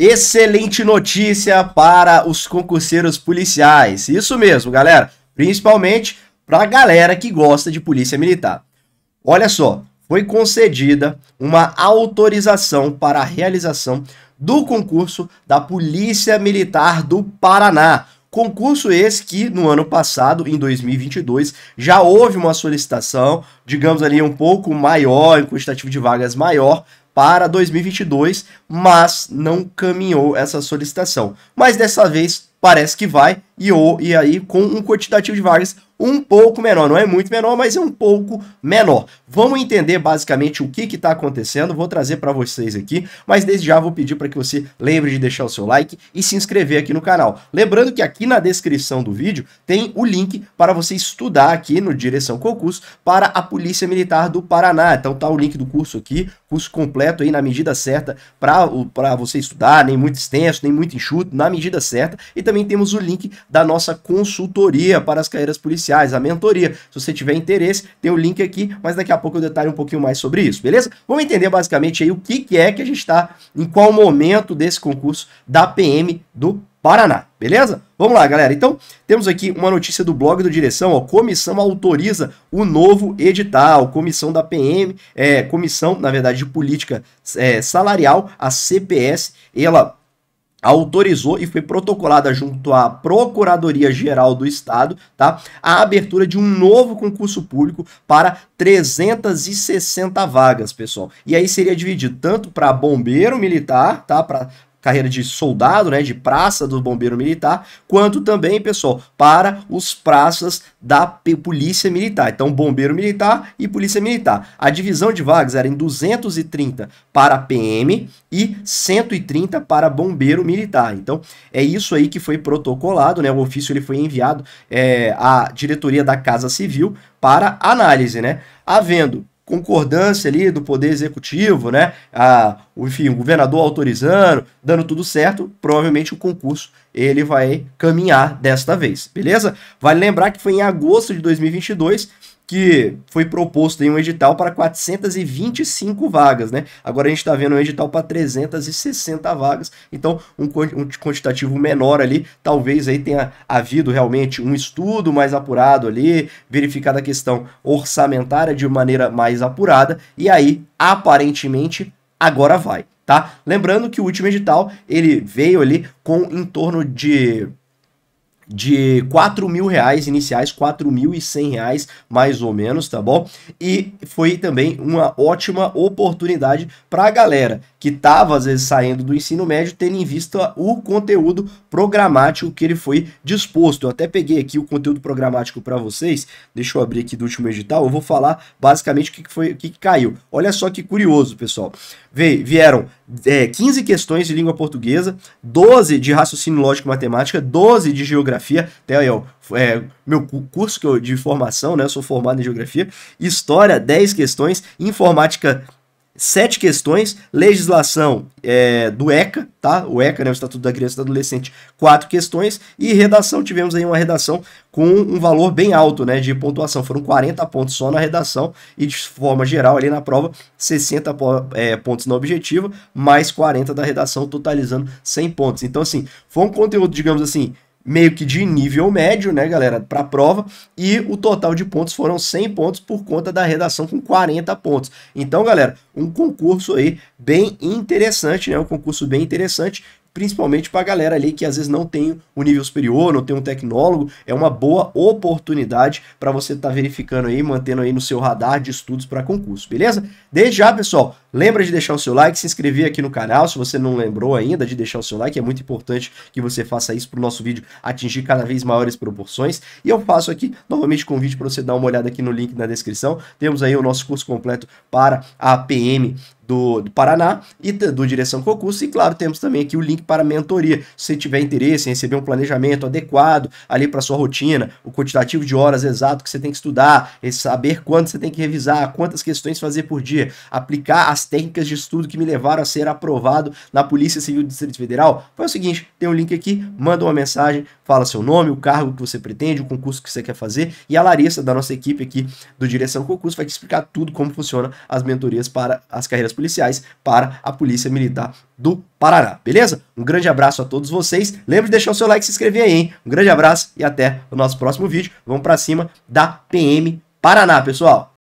Excelente notícia para os concurseiros policiais. Isso mesmo, galera. Principalmente para a galera que gosta de polícia militar. Olha só, foi concedida uma autorização para a realização do concurso da Polícia Militar do Paraná. Concurso esse que no ano passado, em 2022, já houve uma solicitação, digamos ali, um pouco maior, em um quantitativo de vagas maior, para 2022, mas não caminhou essa solicitação. Mas dessa vez parece que vai e, ou, e aí com um quantitativo de vagas um pouco menor, não é muito menor, mas é um pouco menor. Vamos entender basicamente o que está acontecendo, vou trazer para vocês aqui, mas desde já vou pedir para que você lembre de deixar o seu like e se inscrever aqui no canal. Lembrando que aqui na descrição do vídeo tem o link para você estudar aqui no Direção Concurso para a Polícia Militar do Paraná. Então tá o link do curso aqui, curso completo aí na medida certa para você estudar, nem muito extenso, nem muito enxuto, na medida certa. E também temos o link da nossa consultoria para as carreiras policiais sociais, a mentoria. Se você tiver interesse, tem o link aqui, mas daqui a pouco eu detalho um pouquinho mais sobre isso, beleza? Vamos entender basicamente aí o que, que é que a gente está, em qual momento desse concurso da PM do Paraná, beleza? Vamos lá, galera. Então, temos aqui uma notícia do blog do Direção, ó, comissão autoriza o novo edital, comissão da PM, é, comissão, na verdade, de política é, salarial, a CPS, ela autorizou e foi protocolada junto à Procuradoria Geral do Estado, tá? A abertura de um novo concurso público para 360 vagas, pessoal. E aí seria dividido tanto para bombeiro militar, tá? Para carreira de soldado, né, de praça do bombeiro militar, quanto também, pessoal, para os praças da polícia militar. Então, bombeiro militar e polícia militar. A divisão de vagas era em 230 para PM e 130 para bombeiro militar. Então, é isso aí que foi protocolado, né? O ofício ele foi enviado é, à diretoria da Casa Civil para análise, né? Havendo concordância ali do poder executivo, né? A, enfim, o governador autorizando, dando tudo certo, provavelmente o concurso ele vai caminhar desta vez, beleza? Vale lembrar que foi em agosto de 2022 que foi proposto em um edital para 425 vagas, né? Agora a gente está vendo um edital para 360 vagas, então um, um quantitativo menor ali, talvez aí tenha havido realmente um estudo mais apurado ali, verificada a questão orçamentária de maneira mais apurada, e aí aparentemente agora vai, tá? Lembrando que o último edital ele veio ali com em torno de de quatro mil reais iniciais, cem reais mais ou menos, tá bom? E foi também uma ótima oportunidade para a galera que estava às vezes saindo do ensino médio, tendo em vista o conteúdo programático que ele foi disposto. Eu até peguei aqui o conteúdo programático para vocês. Deixa eu abrir aqui do último edital. Eu vou falar basicamente o que foi, o que caiu. Olha só que curioso, pessoal. Vieram é, 15 questões de língua portuguesa, 12 de raciocínio lógico e matemática, 12 de geografia, até aí, ó, é, meu curso de formação, né? Eu sou formado em geografia, história, 10 questões, informática sete questões, legislação é, do ECA, tá? O ECA, né, o Estatuto da Criança e do Adolescente, quatro questões, e redação, tivemos aí uma redação com um valor bem alto, né, de pontuação, foram 40 pontos só na redação, e de forma geral ali na prova, 60 é, pontos na objetiva, mais 40 da redação, totalizando 100 pontos. Então, assim, foi um conteúdo, digamos assim, meio que de nível médio, né, galera, para a prova, e o total de pontos foram 100 pontos por conta da redação com 40 pontos. Então, galera, um concurso aí bem interessante, né, um concurso bem interessante, principalmente para a galera ali que às vezes não tem o um nível superior, não tem um tecnólogo, é uma boa oportunidade para você estar tá verificando aí, mantendo aí no seu radar de estudos para concurso, beleza? Desde já, pessoal, Lembra de deixar o seu like, se inscrever aqui no canal, se você não lembrou ainda de deixar o seu like, é muito importante que você faça isso para o nosso vídeo atingir cada vez maiores proporções. E eu faço aqui, novamente, convite para você dar uma olhada aqui no link na descrição. Temos aí o nosso curso completo para a PM do, do, Paraná e do Direção Concurso. E claro, temos também aqui o link para mentoria. Se você tiver interesse em receber um planejamento adequado ali para sua rotina, o quantitativo de horas exato que você tem que estudar, saber quando você tem que revisar, quantas questões fazer por dia, aplicar a as técnicas de estudo que me levaram a ser aprovado na Polícia Civil do Distrito Federal? Foi o seguinte: tem um link aqui, manda uma mensagem, fala seu nome, o cargo que você pretende, o concurso que você quer fazer, e a Larissa, da nossa equipe aqui do Direção Concurso, vai te explicar tudo como funciona as mentorias para as carreiras policiais para a Polícia Militar do Paraná, beleza? Um grande abraço a todos vocês. Lembre de deixar o seu like e se inscrever aí, hein? Um grande abraço e até o nosso próximo vídeo. Vamos para cima da PM Paraná, pessoal.